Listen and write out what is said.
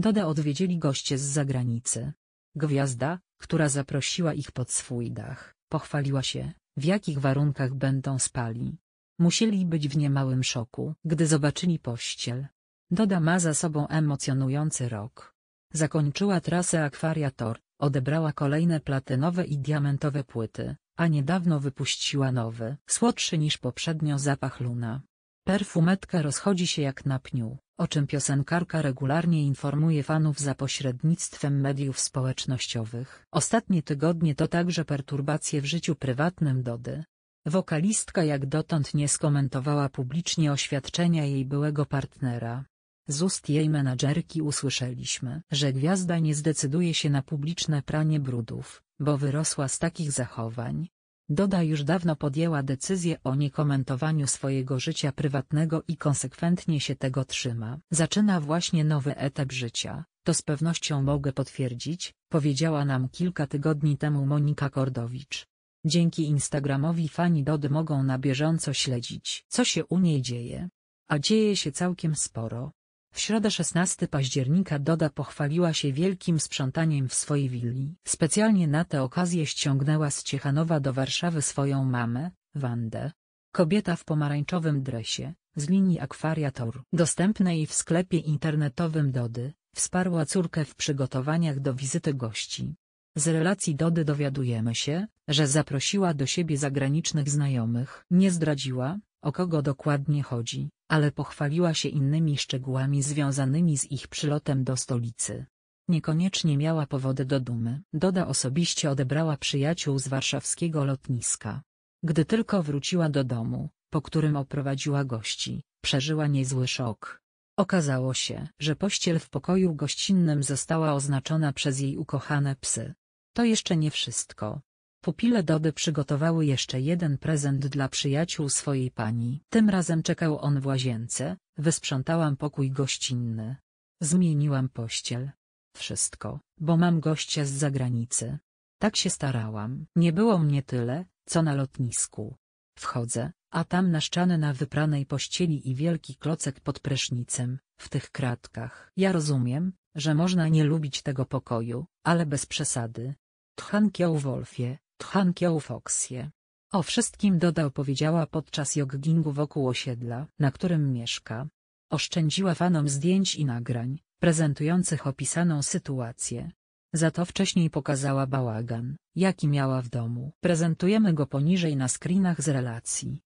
Doda odwiedzili goście z zagranicy. Gwiazda, która zaprosiła ich pod swój dach, pochwaliła się, w jakich warunkach będą spali. Musieli być w niemałym szoku, gdy zobaczyli pościel. Doda ma za sobą emocjonujący rok. Zakończyła trasę akwariator, odebrała kolejne platynowe i diamentowe płyty, a niedawno wypuściła nowy, słodszy niż poprzednio zapach luna. Perfumetka rozchodzi się jak na pniu, o czym piosenkarka regularnie informuje fanów za pośrednictwem mediów społecznościowych. Ostatnie tygodnie to także perturbacje w życiu prywatnym Dody. Wokalistka jak dotąd nie skomentowała publicznie oświadczenia jej byłego partnera. Z ust jej menadżerki usłyszeliśmy, że gwiazda nie zdecyduje się na publiczne pranie brudów, bo wyrosła z takich zachowań, Doda już dawno podjęła decyzję o niekomentowaniu swojego życia prywatnego i konsekwentnie się tego trzyma. Zaczyna właśnie nowy etap życia, to z pewnością mogę potwierdzić, powiedziała nam kilka tygodni temu Monika Kordowicz. Dzięki Instagramowi fani Dody mogą na bieżąco śledzić, co się u niej dzieje. A dzieje się całkiem sporo. W środę 16 października Doda pochwaliła się wielkim sprzątaniem w swojej willi. Specjalnie na tę okazję ściągnęła z Ciechanowa do Warszawy swoją mamę, Wandę. Kobieta w pomarańczowym dresie, z linii Akwariator, dostępnej w sklepie internetowym Dody, wsparła córkę w przygotowaniach do wizyty gości. Z relacji Dody dowiadujemy się, że zaprosiła do siebie zagranicznych znajomych. Nie zdradziła, o kogo dokładnie chodzi, ale pochwaliła się innymi szczegółami związanymi z ich przylotem do stolicy. Niekoniecznie miała powody do dumy. Doda osobiście odebrała przyjaciół z warszawskiego lotniska. Gdy tylko wróciła do domu, po którym oprowadziła gości, przeżyła niezły szok. Okazało się, że pościel w pokoju gościnnym została oznaczona przez jej ukochane psy. To jeszcze nie wszystko. Pupile Dody przygotowały jeszcze jeden prezent dla przyjaciół swojej pani. Tym razem czekał on w łazience, wysprzątałam pokój gościnny. Zmieniłam pościel. Wszystko, bo mam gościa z zagranicy. Tak się starałam. Nie było mnie tyle, co na lotnisku. Wchodzę, a tam na na wypranej pościeli i wielki klocek pod prysznicem, w tych kratkach. Ja rozumiem, że można nie lubić tego pokoju, ale bez przesady. Tchankiał Wolfie, Tchankiał O wszystkim dodał powiedziała podczas joggingu wokół osiedla, na którym mieszka. Oszczędziła fanom zdjęć i nagrań, prezentujących opisaną sytuację. Za to wcześniej pokazała bałagan, jaki miała w domu. Prezentujemy go poniżej na screenach z relacji.